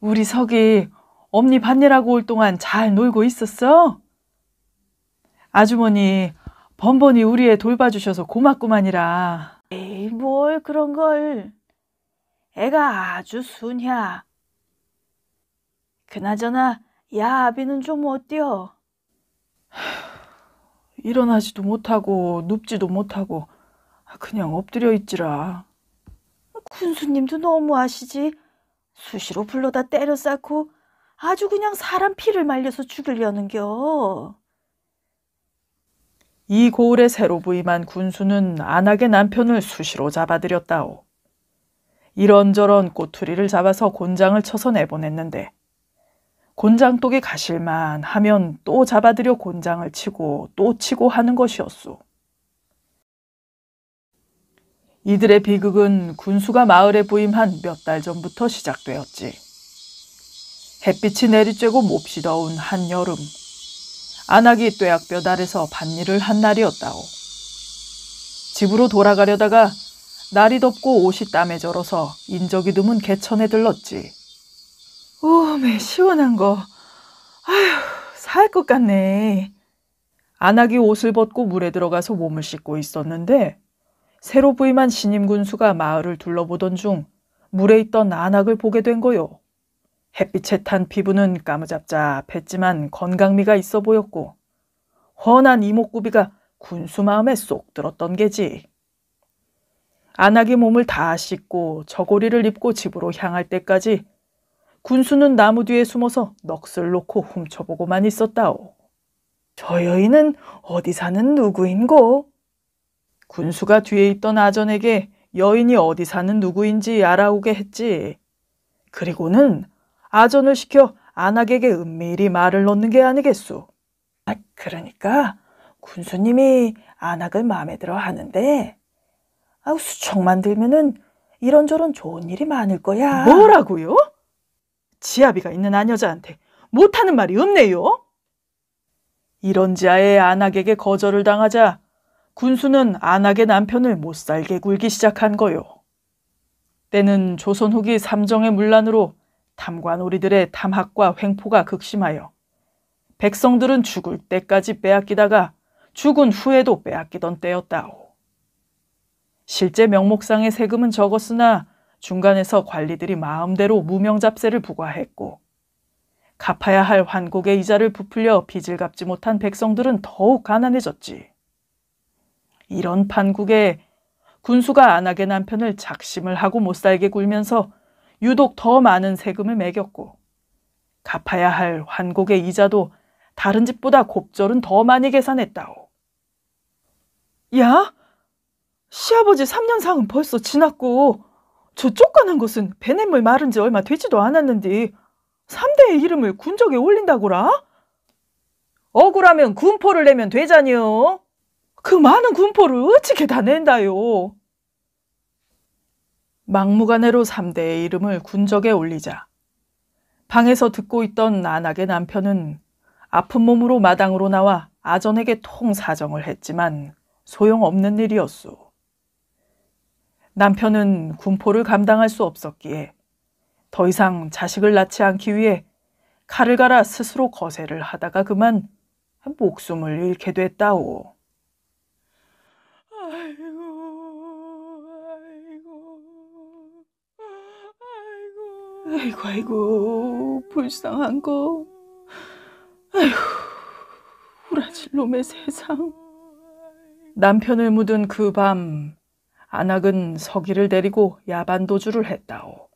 우리 석이 엄니 밭일하고 올 동안 잘 놀고 있었어? 아주머니 번번이 우리 애 돌봐주셔서 고맙구만이라. 에이 뭘 그런 걸. 애가 아주 순이야. 그나저나 야 아비는 좀 어때요? 일어나지도 못하고 눕지도 못하고 아, 그냥 엎드려 있지라. 군수님도 너무 아시지. 수시로 불러다 때려 쌓고 아주 그냥 사람 피를 말려서 죽이려는겨. 이 고을에 새로 부임한 군수는 안하게 남편을 수시로 잡아들였다오. 이런저런 꼬투리를 잡아서 곤장을 쳐서 내보냈는데 곤장독에 가실만 하면 또 잡아들여 곤장을 치고 또 치고 하는 것이었소. 이들의 비극은 군수가 마을에 부임한 몇 달 전부터 시작되었지. 햇빛이 내리쬐고 몹시 더운 한여름, 안악이 뙤약뼈달에서 밭일을 한 날이었다오. 집으로 돌아가려다가 날이 덥고 옷이 땀에 절어서 인적이 드문 개천에 들렀지. 오메 시원한 거. 아휴 살 것 같네. 안악이 옷을 벗고 물에 들어가서 몸을 씻고 있었는데 새로 부임한 신임 군수가 마을을 둘러보던 중 물에 있던 안악을 보게 된 거요. 햇빛에 탄 피부는 까무잡잡했지만 건강미가 있어 보였고 훤한 이목구비가 군수 마음에 쏙 들었던 게지. 안악이 몸을 다 씻고 저고리를 입고 집으로 향할 때까지 군수는 나무 뒤에 숨어서 넋을 놓고 훔쳐보고만 있었다오. 저 여인은 어디 사는 누구인고? 군수가 뒤에 있던 아전에게 여인이 어디 사는 누구인지 알아오게 했지. 그리고는 아전을 시켜 안학에게 은밀히 말을 놓는게 아니겠소. 아, 그러니까 군수님이 안학을 마음에 들어 하는데 아우 수척만 들면은 이런저런 좋은 일이 많을 거야. 뭐라고요? 지아비가 있는 아여자한테 못하는 말이 없네요. 이런지아의 안악에게 거절을 당하자 군수는 안악의 남편을 못살게 굴기 시작한 거요. 때는 조선 후기 삼정의 문란으로 탐관오리들의 탐학과 횡포가 극심하여 백성들은 죽을 때까지 빼앗기다가 죽은 후에도 빼앗기던 때였다오. 실제 명목상의 세금은 적었으나 중간에서 관리들이 마음대로 무명 잡세를 부과했고 갚아야 할환곡의 이자를 부풀려 빚을 갚지 못한 백성들은 더욱 가난해졌지. 이런 판국에 군수가 안하게 남편을 작심을 하고 못살게 굴면서 유독 더 많은 세금을 매겼고 갚아야 할환곡의 이자도 다른 집보다 곱절은 더 많이 계산했다오. 야, 시아버지 3년 상은 벌써 지났고 저 쫓겨난 것은 베냇물 마른 지 얼마 되지도 않았는데 3대의 이름을 군적에 올린다고라? 억울하면 군포를 내면 되자니요. 그 많은 군포를 어찌게다 낸다요. 막무가내로 3대의 이름을 군적에 올리자. 방에서 듣고 있던 난악게 남편은 아픈 몸으로 마당으로 나와 아전에게 통사정을 했지만 소용없는 일이었소. 남편은 군포를 감당할 수 없었기에 더 이상 자식을 낳지 않기 위해 칼을 갈아 스스로 거세를 하다가 그만 목숨을 잃게 됐다오. 아이고, 아이고, 아이고, 아이고, 불쌍한 거. 아이고, 우라질 놈의 세상. 남편을 묻은 그밤 안악은 서기를 데리고 야반도주를 했다오.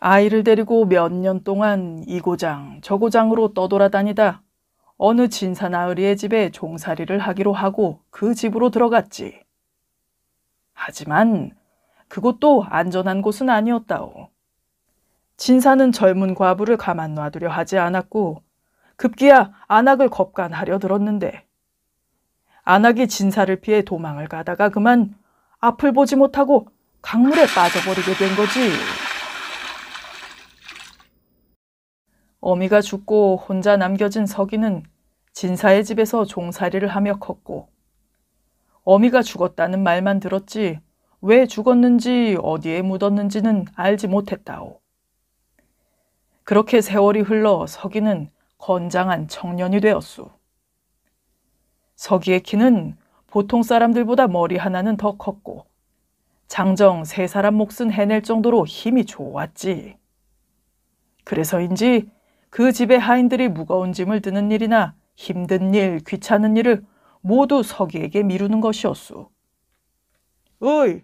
아이를 데리고 몇 년 동안 이 고장 저 고장으로 떠돌아다니다 어느 진사나으리의 집에 종살이를 하기로 하고 그 집으로 들어갔지. 하지만 그곳도 안전한 곳은 아니었다오. 진사는 젊은 과부를 가만 놔두려 하지 않았고 급기야 안악을 겁간하려 들었는데 안악이 진사를 피해 도망을 가다가 그만 앞을 보지 못하고 강물에 빠져버리게 된 거지. 어미가 죽고 혼자 남겨진 서기는 진사의 집에서 종살이를 하며 컸고 어미가 죽었다는 말만 들었지 왜 죽었는지 어디에 묻었는지는 알지 못했다오. 그렇게 세월이 흘러 서기는 건장한 청년이 되었소. 서기의 키는 보통 사람들보다 머리 하나는 더 컸고 장정 세 사람 몫은 해낼 정도로 힘이 좋았지. 그래서인지 그 집의 하인들이 무거운 짐을 드는 일이나 힘든 일, 귀찮은 일을 모두 서기에게 미루는 것이었수 어이,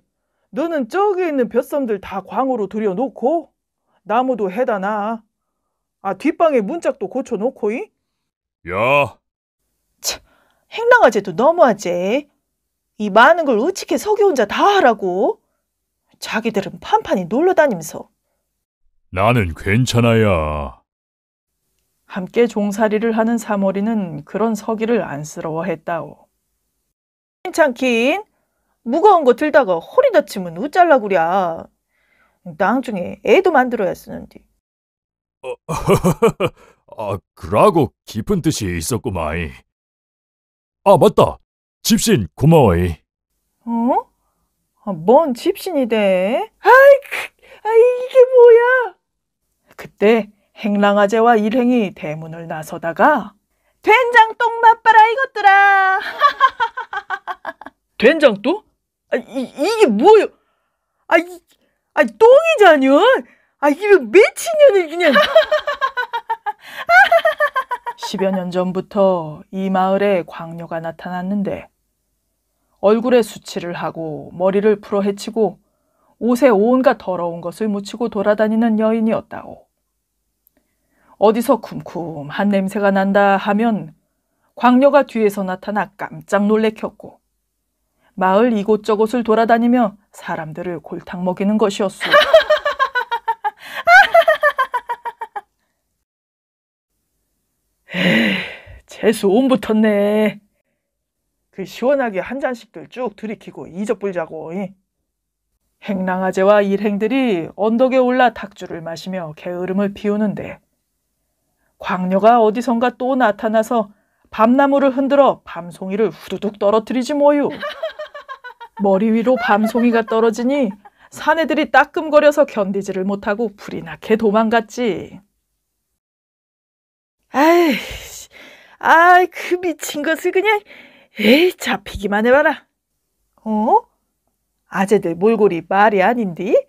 너는 저기 있는 벼썸들 다 광으로 들여놓고 나무도 해다 놔. 아, 뒷방에 문짝도 고쳐놓고이? 야, 행랑아제도 너무하제. 이 많은 걸우떻게 서기 혼자 다 하라고? 자기들은 판판히 놀러 다니면서. 나는 괜찮아야. 함께 종살이를 하는 사머리는 그런 서기를 안쓰러워했다오. 괜찮긴. 무거운 거 들다가 허리 다치면 어쩔라구랴. 나중에 애도 만들어야 쓰는디. 어, 아, 그라고 깊은 뜻이 있었구마이. 아, 맞다. 집신 고마워해 어? 아, 뭔 집신이 돼? 아이, 크, 아이, 이게 뭐야? 그때 행랑아재와 일행이 대문을 나서다가 된장똥 맛봐라 이것들아. 된장똥? 아, 이, 이게 뭐야? 아, 이, 아, 똥이자녀? 아, 이거 미친년을 그냥. 십여년 전부터 이 마을에 광녀가 나타났는데 얼굴에 수치를 하고 머리를 풀어 헤치고 옷에 온갖 더러운 것을 묻히고 돌아다니는 여인이었다고. 어디서 쿰쿰한 냄새가 난다 하면 광녀가 뒤에서 나타나 깜짝 놀래켰고 마을 이곳저곳을 돌아다니며 사람들을 골탕 먹이는 것이었소. 개수온 붙었네. 그 시원하게 한 잔씩들 쭉 들이키고 이적불자고. 행랑아재와 일행들이 언덕에 올라 탁주를 마시며 게으름을 피우는데 광녀가 어디선가 또 나타나서 밤나무를 흔들어 밤송이를 후두둑 떨어뜨리지 뭐유 머리 위로 밤송이가 떨어지니 사내들이 따끔거려서 견디지를 못하고 불이 나게 도망갔지. 아이 아, 이그 미친 것을 그냥, 에이, 잡히기만 해봐라. 어? 아재들 몰골이 말이 아닌디?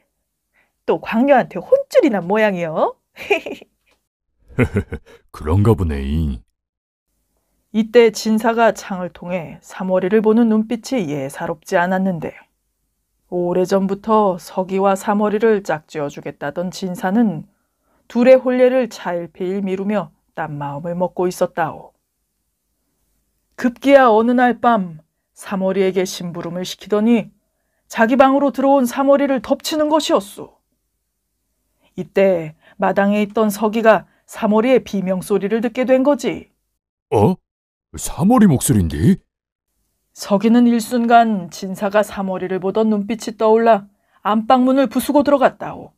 또 광녀한테 혼쭐이 난 모양이요. 그런가 보네. 이때 진사가 창을 통해 사월이를 보는 눈빛이 예사롭지 않았는데 오래전부터 서기와 사월이를 짝지어 주겠다던 진사는 둘의 혼례를 차일피일 미루며 딴 마음을 먹고 있었다오. 급기야 어느 날 밤 사머리에게 심부름을 시키더니 자기 방으로 들어온 사머리를 덮치는 것이었소. 이때 마당에 있던 서기가 사머리의 비명 소리를 듣게 된 거지. 어? 사머리 목소리인데? 서기는 일순간 진사가 사머리를 보던 눈빛이 떠올라 안방문을 부수고 들어갔다오.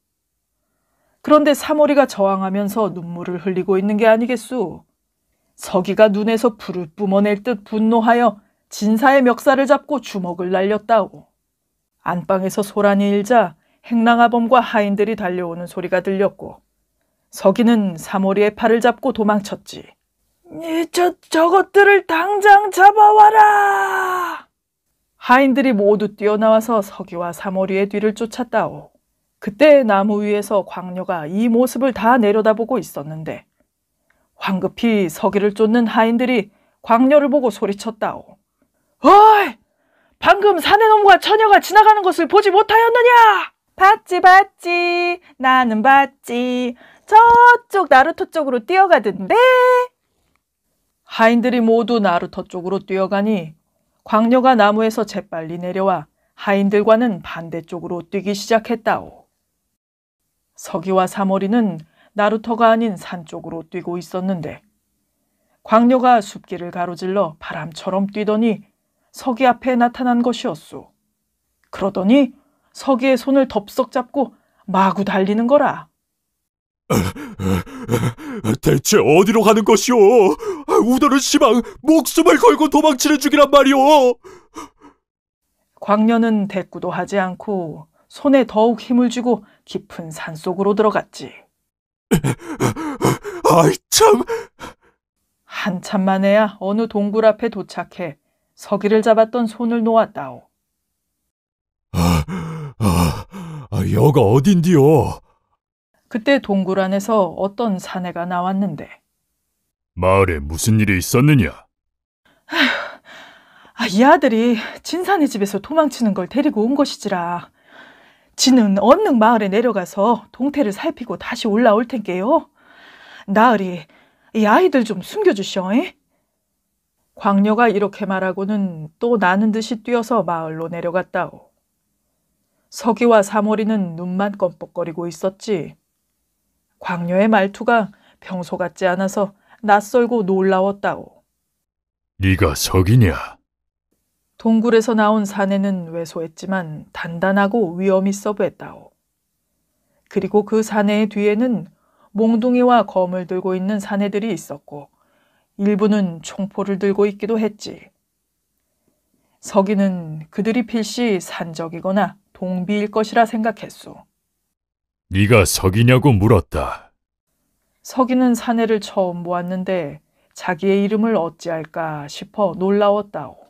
그런데 사머리가 저항하면서 눈물을 흘리고 있는 게 아니겠소. 서기가 눈에서 불을 뿜어낼 듯 분노하여 진사의 멱살을 잡고 주먹을 날렸다오. 안방에서 소란이 일자 행랑아범과 하인들이 달려오는 소리가 들렸고 서기는 사모리의 팔을 잡고 도망쳤지. 네, 저, 저것들을 당장 잡아와라! 하인들이 모두 뛰어나와서 서기와 사모리의 뒤를 쫓았다오. 그때 나무 위에서 광녀가 이 모습을 다 내려다보고 있었는데 황급히 서기를 쫓는 하인들이 광녀를 보고 소리쳤다오. 어이! 방금 사내놈과 처녀가 지나가는 것을 보지 못하였느냐? 봤지, 봤지. 나는 봤지. 저쪽 나루토 쪽으로 뛰어가던데. 하인들이 모두 나루토 쪽으로 뛰어가니 광녀가 나무에서 재빨리 내려와 하인들과는 반대쪽으로 뛰기 시작했다오. 서기와 사머리는 나루터가 아닌 산 쪽으로 뛰고 있었는데 광녀가 숲길을 가로질러 바람처럼 뛰더니 서기 앞에 나타난 것이었소. 그러더니 서기의 손을 덥석 잡고 마구 달리는 거라. 대체 어디로 가는 것이오? 우도는 시방 목숨을 걸고 도망치는 중이란 말이오. 광녀는 대꾸도 하지 않고 손에 더욱 힘을 주고 깊은 산속으로 들어갔지. 아이 참. 한참 만에야 어느 동굴 앞에 도착해 서기를 잡았던 손을 놓았다오. 아, 아, 아 여가 어딘디요? 그때 동굴 안에서 어떤 사내가 나왔는데 마을에 무슨 일이 있었느냐? 아, 이 아들이 진산의 집에서 도망치는 걸 데리고 온 것이지라 지는 언능 마을에 내려가서 동태를 살피고 다시 올라올 텐게요. 나으리, 이 아이들 좀숨겨주셔잉 광녀가 이렇게 말하고는 또 나는 듯이 뛰어서 마을로 내려갔다오. 서기와 사월리는 눈만 껌뻑거리고 있었지. 광녀의 말투가 평소 같지 않아서 낯설고 놀라웠다오. 네가 서기냐 동굴에서 나온 사내는 왜소했지만 단단하고 위험이 서브했다오. 그리고 그 사내의 뒤에는 몽둥이와 검을 들고 있는 사내들이 있었고 일부는 총포를 들고 있기도 했지. 서기는 그들이 필시 산적이거나 동비일 것이라 생각했소. 네가 서기냐고 물었다. 서기는 사내를 처음 보았는데 자기의 이름을 어찌할까 싶어 놀라웠다오.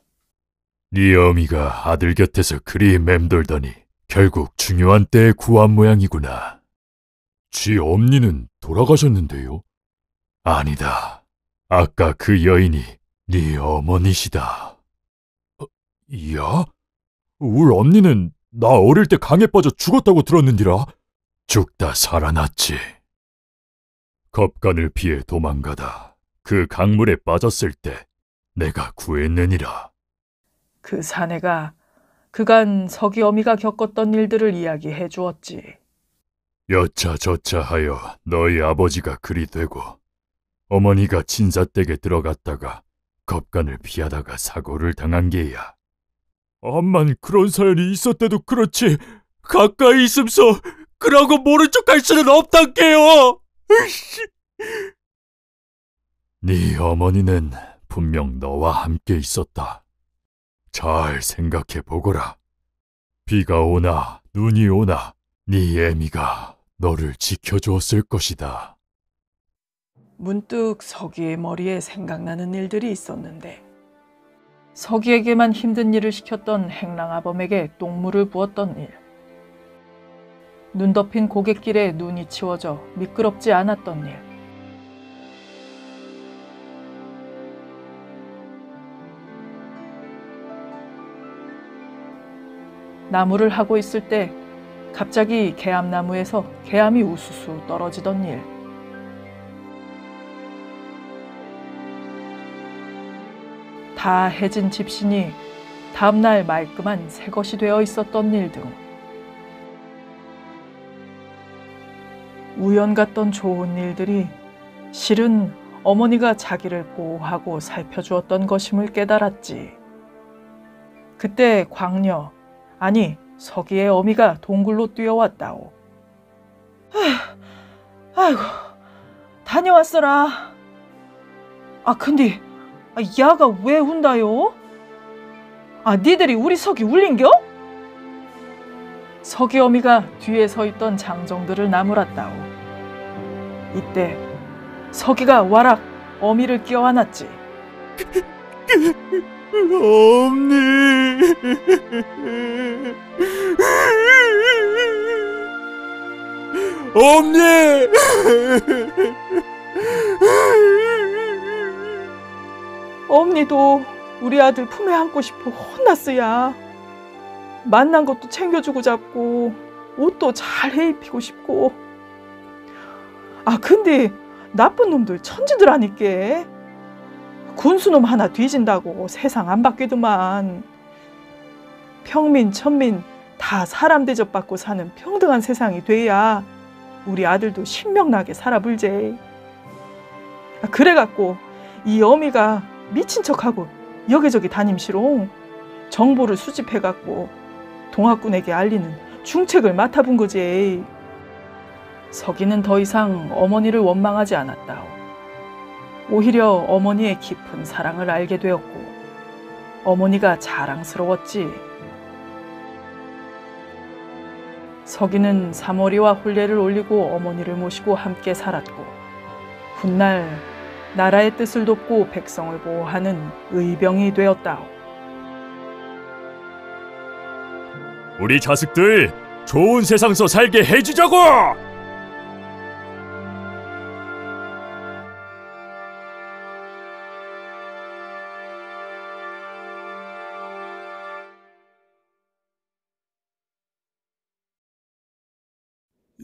네 어미가 아들 곁에서 그리 맴돌더니 결국 중요한 때에 구한 모양이구나. 지 엄니는 돌아가셨는데요? 아니다. 아까 그 여인이 네 어머니시다. 어, 야? 울 언니는 나 어릴 때 강에 빠져 죽었다고 들었는디라. 죽다 살아났지. 겁간을 피해 도망가다 그 강물에 빠졌을 때 내가 구했느니라. 그 사내가 그간 서기 어미가 겪었던 일들을 이야기해 주었지. 여차저차 하여 너희 아버지가 그리 되고 어머니가 진사댁에 들어갔다가 겁간을 피하다가 사고를 당한 게야. 엄만 그런 사연이 있었대도 그렇지 가까이 있음서 그러고 모른 척할 수는 없단게요. 으씨. 네 어머니는 분명 너와 함께 있었다. 잘 생각해 보거라. 비가 오나 눈이 오나 네 애미가 너를 지켜주었을 것이다. 문득 서기의 머리에 생각나는 일들이 있었는데 서기에게만 힘든 일을 시켰던 행랑아범에게 똥물을 부었던 일눈 덮인 고갯길에 눈이 치워져 미끄럽지 않았던 일 나무를 하고 있을 때 갑자기 개암나무에서 개암이 우수수 떨어지던 일. 다 해진 집신이 다음날 말끔한 새것이 되어 있었던 일 등. 우연 같던 좋은 일들이 실은 어머니가 자기를 보호하고 살펴주었던 것임을 깨달았지. 그때 광녀, 아니 서기의 어미가 동굴로 뛰어왔다오. 에 아이고 다녀왔어라. 아 근데 아, 야가 왜 운다요? 아 니들이 우리 서기 울린겨? 서기 어미가 뒤에 서 있던 장정들을 나무랐다오. 이때 서기가 와락 어미를 끼워 안았지. 엄니. 엄니. 엄니도 우리 아들 품에 안고 싶어 혼났어야. 만난 것도 챙겨주고 잡고 옷도 잘 해입히고 싶고. 아 근데 나쁜 놈들 천지들 아니게 군수놈 하나 뒤진다고 세상 안 바뀌더만. 평민, 천민 다 사람 대접받고 사는 평등한 세상이 돼야 우리 아들도 신명나게 살아불제. 아, 그래갖고 이 어미가 미친 척하고 여기저기 다님시로 정보를 수집해갖고 동학군에게 알리는 중책을 맡아본 거지. 서기는 더 이상 어머니를 원망하지 않았다. 오히려 어머니의 깊은 사랑을 알게 되었고 어머니가 자랑스러웠지. 서기는 사머리와 혼례를 올리고 어머니를 모시고 함께 살았고 훗날 나라의 뜻을 돕고 백성을 보호하는 의병이 되었다 우리 자식들 좋은 세상서 살게 해주자고!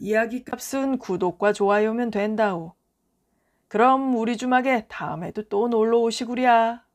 이야기값은 구독과 좋아요면 된다오. 그럼 우리 주막에 다음에도 또 놀러 오시구랴.